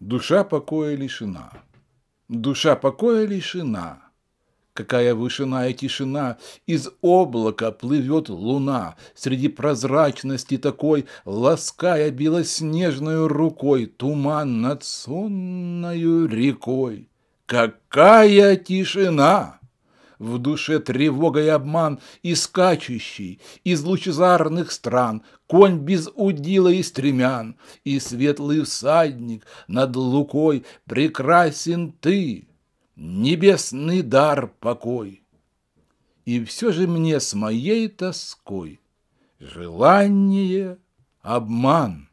Душа покоя лишена. Душа покоя лишена. Какая вышина и тишина, из облака плывет луна, Среди прозрачности такой, лаская белоснежную рукой Туман над сонною рекой. Какая тишина! в душе тревога и обман, и скачущий из лучезарных стран, конь без удила и стремян, и светлый всадник над лукой прекрасен ты, небесный дар покой. И все же мне с моей тоской желание обман.